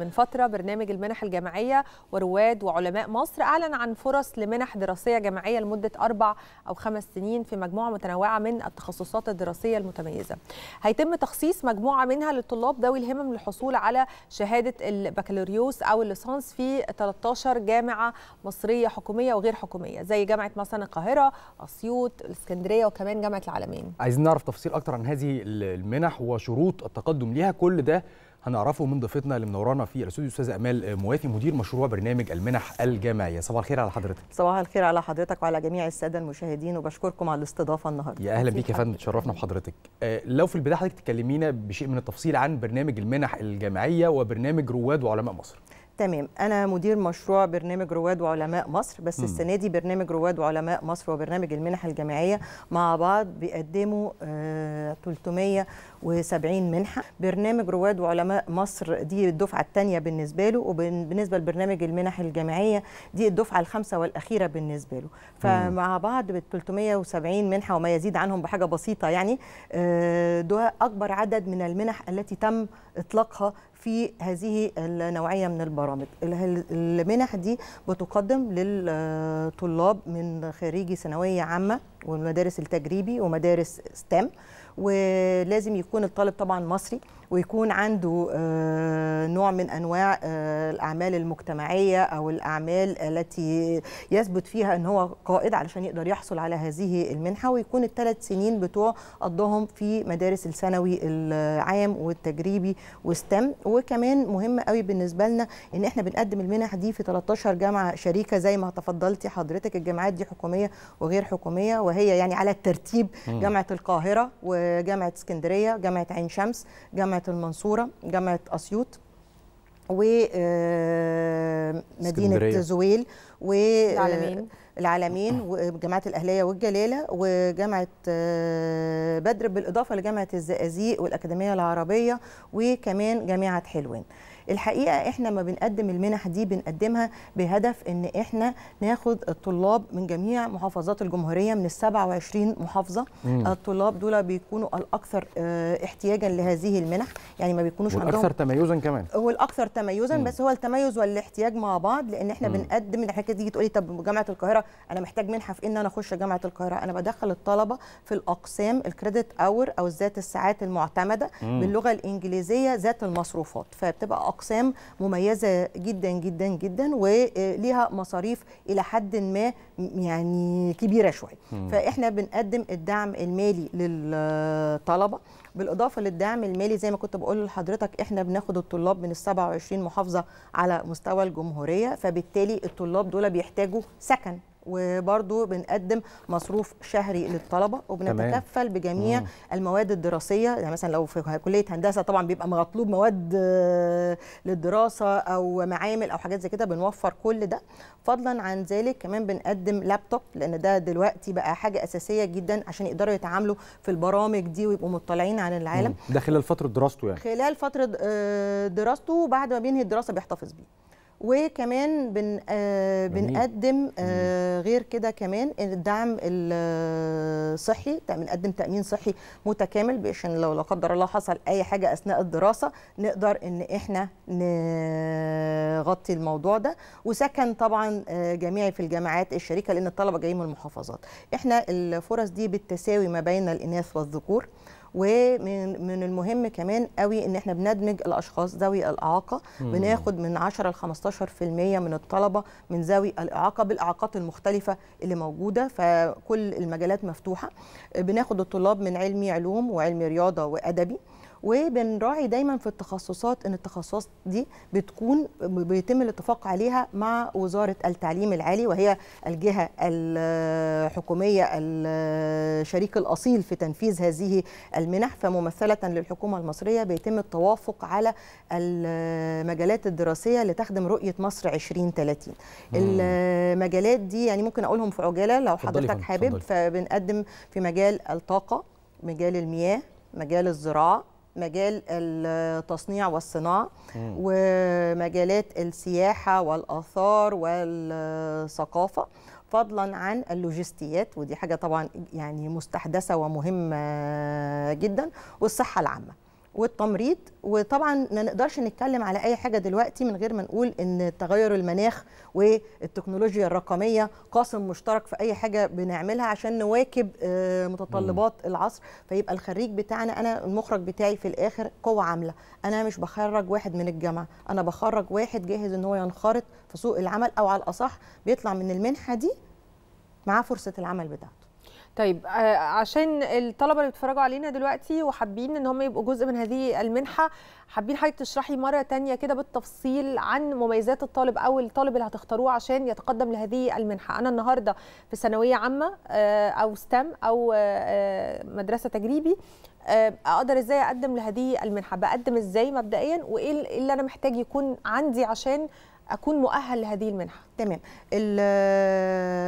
من فترة برنامج المنح الجامعية ورواد وعلماء مصر أعلن عن فرص لمنح دراسية جامعية لمدة أربع أو خمس سنين في مجموعة متنوعة من التخصصات الدراسية المتميزة. هيتم تخصيص مجموعة منها للطلاب ذوي الهمم للحصول على شهادة البكالوريوس أو الليسانس في 13 جامعة مصرية حكومية وغير حكومية زي جامعة مثلا القاهرة، أسيوط، الإسكندرية وكمان جامعة العالمين. عايزين نعرف تفاصيل أكتر عن هذه المنح وشروط التقدم ليها كل ده هنعرفه من ضيفتنا اللي منورانا في الاستوديو استاذ امال موافي مدير مشروع برنامج المنح الجامعيه صباح الخير على حضرتك صباح الخير على حضرتك وعلى جميع الساده المشاهدين وبشكركم على الاستضافه النهارده يا اهلا بيك يا فندم تشرفنا بحضرتك آه، لو في البدايه حضرتك تكلمينا بشيء من التفصيل عن برنامج المنح الجامعيه وبرنامج رواد وعلماء مصر تمام انا مدير مشروع برنامج رواد وعلماء مصر بس م. السنه دي برنامج رواد وعلماء مصر وبرنامج المنح الجامعيه مع بعض بيقدموا آه 370 منحه برنامج رواد وعلماء مصر دي الدفعه الثانيه بالنسبه له وبالنسبه لبرنامج المنح الجامعيه دي الدفعه الخامسه والاخيره بالنسبه له فمع بعض بال 370 منحه وما يزيد عنهم بحاجه بسيطه يعني آه ده اكبر عدد من المنح التي تم اطلاقها في هذه النوعيه من البرامج المنح دي بتقدم للطلاب من خريجي ثانويه عامه والمدارس التجريبي ومدارس ستام ولازم يكون الطالب طبعا مصري ويكون عنده آه، نوع من انواع آه، الاعمال المجتمعيه او الاعمال التي يثبت فيها ان هو قائد علشان يقدر يحصل على هذه المنحه ويكون الثلاث سنين بتوع قضاهم في مدارس الثانوي العام والتجريبي وستم وكمان مهم قوي بالنسبه لنا ان احنا بنقدم المنح دي في 13 جامعه شريكه زي ما تفضلتي حضرتك الجامعات دي حكوميه وغير حكوميه وهي يعني على الترتيب جامعه القاهره وجامعه اسكندريه جامعه عين شمس جامعه المنصورة جامعة أسيوط ومدينة آه، زويل والعالمين آه، العالمين وجامعه الاهليه والجلاله وجامعه آه، بدر بالاضافه لجامعه الزقازيق والاكاديميه العربيه وكمان جامعه حلوان الحقيقه احنا ما بنقدم المنح دي بنقدمها بهدف ان احنا ناخد الطلاب من جميع محافظات الجمهوريه من ال 27 محافظه مم. الطلاب دول بيكونوا الاكثر آه، احتياجا لهذه المنح يعني ما بيكونوش والاكثر عندهم تميزا كمان والاكثر تميزا مم. بس هو التميز والاحتياج مع بعض لان احنا مم. بنقدم الحاجات تيجي تقولي طب جامعه القاهره انا محتاج منحه في إيه ان انا اخش جامعه القاهره انا بدخل الطلبه في الاقسام الكريدت اور او ذات الساعات المعتمده مم. باللغه الانجليزيه ذات المصروفات فبتبقى اقسام مميزه جدا جدا جدا وليها مصاريف الى حد ما يعني كبيره شويه فاحنا بنقدم الدعم المالي للطلبه بالاضافه للدعم المالي زي ما كنت بقول لحضرتك احنا بناخد الطلاب من ال 27 محافظه على مستوى الجمهوريه فبالتالي الطلاب دول بيحتاجوا سكن وبرضو بنقدم مصروف شهري للطلبه وبنتكفل بجميع مم. المواد الدراسيه يعني مثلا لو في كليه هندسه طبعا بيبقى مطلوب مواد آه، للدراسه او معامل او حاجات زي كده بنوفر كل ده فضلا عن ذلك كمان بنقدم لابتوب لان ده دلوقتي بقى حاجه اساسيه جدا عشان يقدروا يتعاملوا في البرامج دي ويبقوا مطلعين عن العالم مم. ده خلال فتره دراسته يعني خلال فتره آه، دراسته وبعد ما بينهي الدراسه بيحتفظ بيه وكمان بن آه بنقدم آه غير كده كمان الدعم الصحي آه، بنقدم تامين صحي متكامل عشان لو لا قدر الله حصل اي حاجه اثناء الدراسه نقدر ان احنا نغطي الموضوع ده وسكن طبعا آه، جميعي في الجامعات الشريكه لان الطلبه جايين من المحافظات احنا الفرص دي بالتساوي ما بين الاناث والذكور ومن من المهم كمان قوي ان احنا بندمج الاشخاص ذوي الاعاقه بناخد من 10 ل 15% من الطلبه من ذوي الاعاقه بالاعاقات المختلفه اللي موجوده فكل المجالات مفتوحه بناخد الطلاب من علمي علوم وعلمي رياضه وادبي وبنراعي دايما في التخصصات ان التخصصات دي بتكون بيتم الاتفاق عليها مع وزاره التعليم العالي وهي الجهه الحكوميه الشريك الاصيل في تنفيذ هذه المنح فممثله للحكومه المصريه بيتم التوافق على المجالات الدراسيه لتخدم رؤيه مصر 2030 المجالات دي يعني ممكن اقولهم في عجاله لو حضرتك حابب فبنقدم في مجال الطاقه مجال المياه مجال الزراعه مجال التصنيع والصناعه مم. ومجالات السياحه والاثار والثقافه فضلا عن اللوجستيات ودي حاجه طبعا يعني مستحدثه ومهمه جدا والصحه العامه والتمريض وطبعا ما نقدرش نتكلم على اي حاجه دلوقتي من غير ما نقول ان تغير المناخ والتكنولوجيا الرقميه قاسم مشترك في اي حاجه بنعملها عشان نواكب آه، متطلبات العصر فيبقى الخريج بتاعنا انا المخرج بتاعي في الاخر قوه عامله انا مش بخرج واحد من الجامعه انا بخرج واحد جاهز ان هو ينخرط في سوق العمل او على الاصح بيطلع من المنحه دي معاه فرصه العمل بتاعته طيب آه، عشان الطلبه اللي بيتفرجوا علينا دلوقتي وحابين ان هم يبقوا جزء من هذه المنحه حابين حضرتك تشرحي مره تانية كده بالتفصيل عن مميزات الطالب او الطالب اللي هتختاروه عشان يتقدم لهذه المنحه انا النهارده في ثانويه عامه آه، او ستام او آه، مدرسه تجريبي اقدر ازاي اقدم لهذه المنحه بقدم ازاي مبدئيا وايه اللي انا محتاج يكون عندي عشان اكون مؤهل لهذه المنحه تمام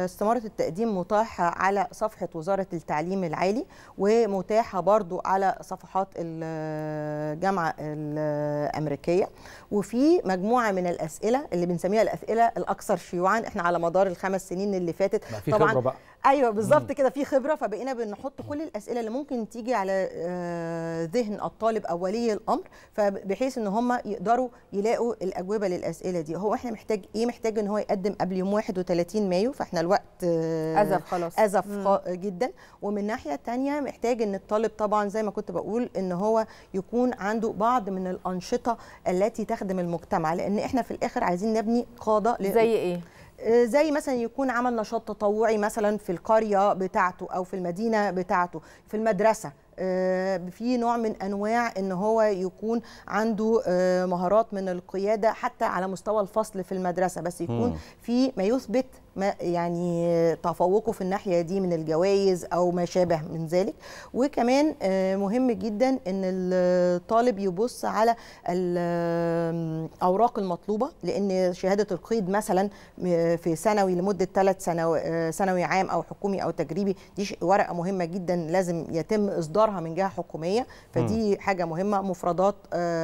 استماره التقديم متاحه على صفحه وزاره التعليم العالي ومتاحه برضو على صفحات الجامعه الامريكيه وفي مجموعه من الاسئله اللي بنسميها الاسئله الاكثر شيوعا احنا على مدار الخمس سنين اللي فاتت طبعا خبرة بقى. ايوه بالظبط كده في خبره فبقينا بنحط كل الاسئله اللي ممكن تيجي على آه، ذهن الطالب او ولي الامر فبحيث ان هم يقدروا يلاقوا الاجوبه للاسئله دي هو احنا محتاج ايه محتاج ان هو يقدم قبل يوم 31 مايو فاحنا الوقت آه، ازف خلاص ازف جدا ومن ناحيه ثانيه محتاج ان الطالب طبعا زي ما كنت بقول ان هو يكون عنده بعض من الانشطه التي تخدم المجتمع لان احنا في الاخر عايزين نبني قاده زي ايه آه، زي مثلا يكون عمل نشاط تطوعي مثلا في القريه بتاعته او في المدينه بتاعته في المدرسه آه، في نوع من انواع ان هو يكون عنده آه، مهارات من القياده حتى على مستوى الفصل في المدرسه بس يكون في ما يثبت ما يعني تفوقه في الناحيه دي من الجوائز او ما شابه من ذلك وكمان آه، مهم جدا ان الطالب يبص على الاوراق المطلوبه لان شهاده القيد مثلا آه، في ثانوي لمده ثلاث سنوات آه، ثانوي عام او حكومي او تجريبي دي ورقه مهمه جدا لازم يتم اصدارها من جهه حكوميه فدي م. حاجه مهمه مفردات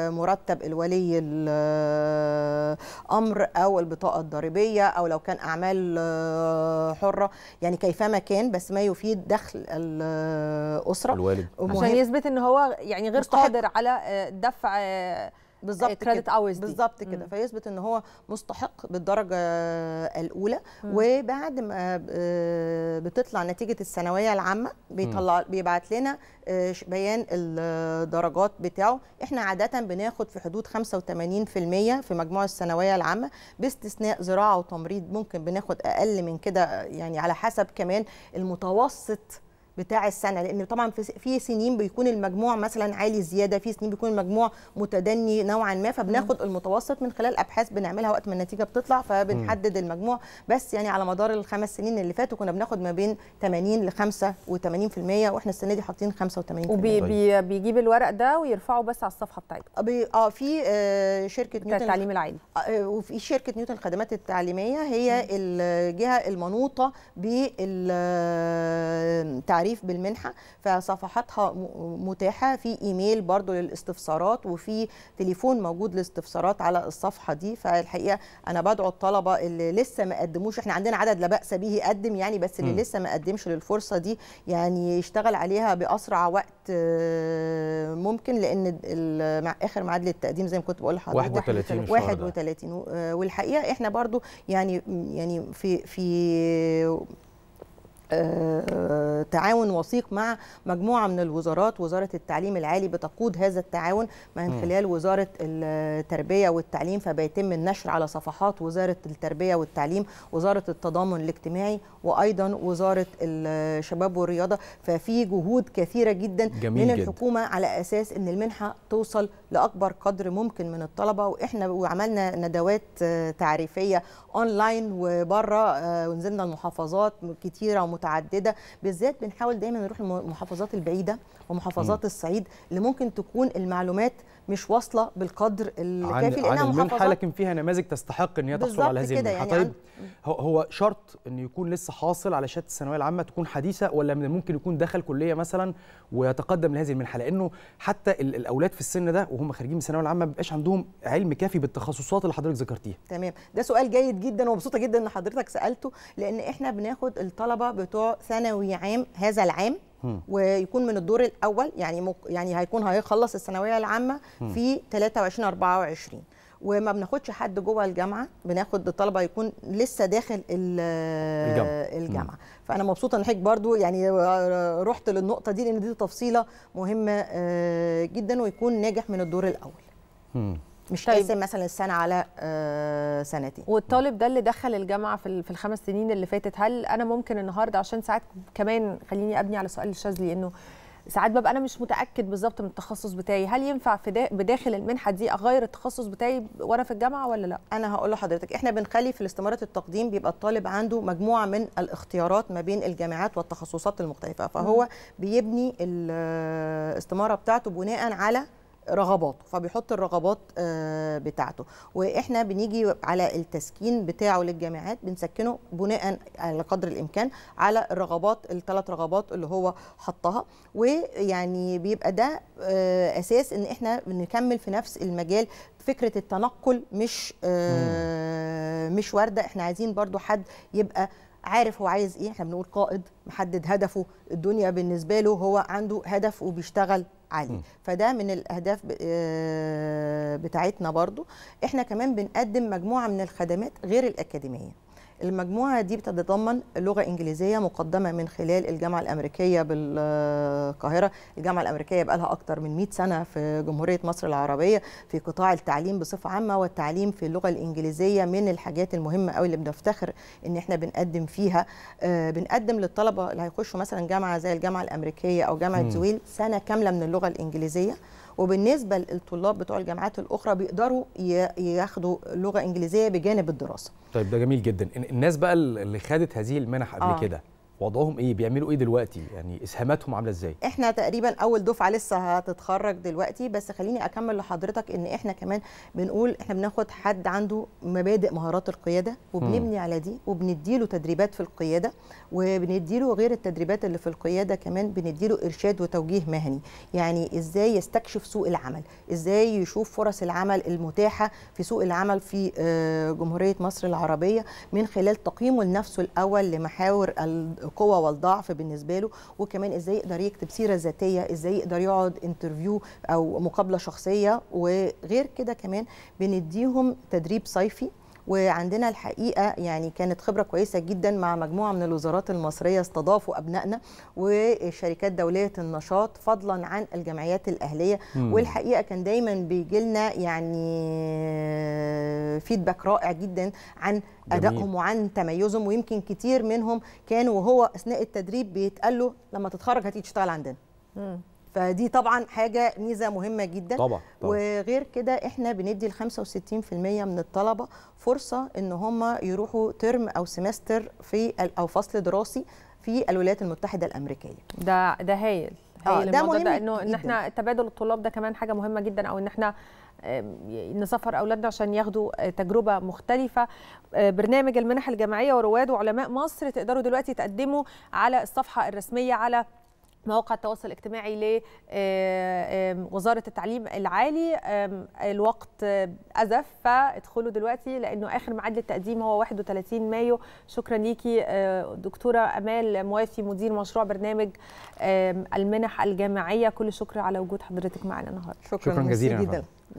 مرتب الولي الامر او البطاقه الضريبيه او لو كان اعمال حره يعني كيفما كان بس ما يفيد دخل الاسره الوالد عشان يثبت أنه هو يعني غير مستحق. قادر على آه، دفع آه، بالظبط كده بالظبط كده فيثبت ان هو مستحق بالدرجه آه، الاولى مم. وبعد ما آه، بتطلع نتيجه الثانويه العامه بيطلع بيبعت لنا آه، بيان الدرجات بتاعه احنا عاده بناخد في حدود 85% في مجموع الثانويه العامه باستثناء زراعه وتمريض ممكن بناخد اقل من كده يعني على حسب كمان المتوسط بتاع السنه لان طبعا في سنين بيكون المجموع مثلا عالي زياده في سنين بيكون المجموع متدني نوعا ما فبناخد م. المتوسط من خلال ابحاث بنعملها وقت ما النتيجه بتطلع فبنحدد م. المجموع بس يعني على مدار الخمس سنين اللي فاتوا كنا بناخد ما بين 80 ل 85% واحنا السنه دي حاطين 85% وبيجيب طيب. الورق ده ويرفعه بس على الصفحه بتاعتكم اه في آه، شركه نيوتن التعليم العالي آه، آه، وفي شركه نيوتن الخدمات التعليميه هي الجهه المنوطه بالتعليم التعريف بالمنحه فصفحاتها متاحه في ايميل برضو للاستفسارات وفي تليفون موجود للاستفسارات على الصفحه دي فالحقيقه انا بدعو الطلبه اللي لسه ما قدموش احنا عندنا عدد لا باس به يقدم يعني بس اللي م. لسه ما قدمش للفرصه دي يعني يشتغل عليها باسرع وقت آه، ممكن لان اخر ميعاد للتقديم زي ما كنت بقول لحضرتك 31 31 والحقيقه احنا برضو يعني يعني في في آه، تعاون وثيق مع مجموعه من الوزارات وزاره التعليم العالي بتقود هذا التعاون من خلال وزاره التربيه والتعليم فبيتم النشر على صفحات وزاره التربيه والتعليم وزاره التضامن الاجتماعي وايضا وزاره الشباب والرياضه ففي جهود كثيره جدا جميل من الحكومه على اساس ان المنحه توصل لاكبر قدر ممكن من الطلبه واحنا وعملنا ندوات آه، تعريفيه اونلاين وبره آه، ونزلنا المحافظات كثيره متعدده بالذات بنحاول دايما نروح المحافظات البعيده ومحافظات الصعيد اللي ممكن تكون المعلومات مش واصله بالقدر الكافي عن لانها عن المنحه لكن فيها نماذج تستحق ان هي تحصل على هذه المنحه يعني طيب هو شرط ان يكون لسه حاصل على شهاده الثانويه العامه تكون حديثه ولا من الممكن يكون دخل كليه مثلا ويتقدم لهذه المنحه لانه حتى الاولاد في السن ده وهم خارجين من الثانويه العامه ما بيبقاش عندهم علم كافي بالتخصصات اللي حضرتك ذكرتيها تمام ده سؤال جيد جدا ومبسوطه جدا ان حضرتك سالته لان احنا بناخد الطلبه بتوع ثانوي عام هذا العام ويكون من الدور الاول يعني مك... يعني هيكون هيخلص الثانويه العامه في 23 24 وما بناخدش حد جوه الجامعه بناخد طلبه يكون لسه داخل الجامعه, الجامعة. فانا مبسوطه ان حضرتك برضو يعني رحت للنقطه دي لان دي تفصيله مهمه آه، جدا ويكون ناجح من الدور الاول مش طيب. قاسم مثلا السنه على آه، سنتين والطالب ده اللي دخل الجامعه في في الخمس سنين اللي فاتت هل انا ممكن النهارده عشان ساعات كمان خليني ابني على سؤال الشاذلي انه ساعات ببقى انا مش متاكد بالظبط من التخصص بتاعي هل ينفع في بداخل المنحه دي اغير التخصص بتاعي وانا في الجامعه ولا لا انا هقول لحضرتك احنا بنخلي في الاستماره التقديم بيبقى الطالب عنده مجموعه من الاختيارات ما بين الجامعات والتخصصات المختلفه فهو بيبني آه، الاستماره بتاعته بناء على رغباته فبيحط الرغبات آه، بتاعته واحنا بنيجي على التسكين بتاعه للجامعات بنسكنه بناء على قدر الامكان على الرغبات الثلاث رغبات اللي هو حطها ويعني بيبقى ده آه، اساس ان احنا بنكمل في نفس المجال فكره التنقل مش آه، مش وارده احنا عايزين برضو حد يبقى عارف هو عايز ايه احنا بنقول قائد محدد هدفه الدنيا بالنسبه له هو عنده هدف وبيشتغل عليه فده من الاهداف آه، بتاعتنا برضو احنا كمان بنقدم مجموعه من الخدمات غير الاكاديميه المجموعة دي بتتضمن لغة إنجليزية مقدمة من خلال الجامعة الأمريكية بالقاهرة الجامعة الأمريكية بقالها أكتر من 100 سنة في جمهورية مصر العربية في قطاع التعليم بصفة عامة والتعليم في اللغة الإنجليزية من الحاجات المهمة قوي اللي بنفتخر إن إحنا بنقدم فيها آه، بنقدم للطلبة اللي هيخشوا مثلا جامعة زي الجامعة الأمريكية أو جامعة زويل سنة كاملة من اللغة الإنجليزية وبالنسبه للطلاب بتوع الجامعات الاخرى بيقدروا ياخدوا لغه انجليزيه بجانب الدراسه طيب ده جميل جدا الناس بقى اللي خدت هذه المنح قبل آه. كده وضعهم ايه بيعملوا ايه دلوقتي يعني اسهاماتهم عامله ازاي احنا تقريبا اول دفعه لسه هتتخرج دلوقتي بس خليني اكمل لحضرتك ان احنا كمان بنقول احنا بناخد حد عنده مبادئ مهارات القياده وبنبني م. على دي وبنديله تدريبات في القياده وبنديله غير التدريبات اللي في القياده كمان بنديله ارشاد وتوجيه مهني يعني ازاي يستكشف سوق العمل ازاي يشوف فرص العمل المتاحه في سوق العمل في آه، جمهوريه مصر العربيه من خلال تقييمه لنفسه الاول لمحاور القوه والضعف بالنسبه له وكمان ازاي يقدر يكتب سيره ذاتيه ازاي يقدر يقعد انترفيو او مقابله شخصيه وغير كده كمان بنديهم تدريب صيفي وعندنا الحقيقه يعني كانت خبره كويسه جدا مع مجموعه من الوزارات المصريه استضافوا ابنائنا وشركات دوليه النشاط فضلا عن الجمعيات الاهليه مم. والحقيقه كان دايما بيجي لنا يعني فيدباك رائع جدا عن ادائهم وعن تميزهم ويمكن كتير منهم كانوا وهو اثناء التدريب بيتقال له لما تتخرج هتيجي تشتغل عندنا مم. فدي طبعا حاجه ميزه مهمه جدا طبعا, طبعا. وغير كده احنا بندي ل 65% من الطلبه فرصه ان هم يروحوا ترم او سمستر في او فصل دراسي في الولايات المتحده الامريكيه ده ده هايل آه، هايل ده مهم ده انه ان احنا تبادل الطلاب ده كمان حاجه مهمه جدا او ان احنا نسفر اولادنا عشان ياخدوا آه، تجربه مختلفه آه، برنامج المنح الجامعيه ورواد وعلماء مصر تقدروا دلوقتي تقدموا على الصفحه الرسميه على مواقع التواصل الاجتماعي لوزارة آه، التعليم العالي الوقت آه، أزف فادخلوا دلوقتي لأنه آخر ميعاد للتقديم هو 31 مايو شكرا ليكي آه، دكتورة أمال موافي مدير مشروع برنامج المنح الجامعية كل شكر على وجود حضرتك معنا النهاردة شكرا, شكرا جزيلا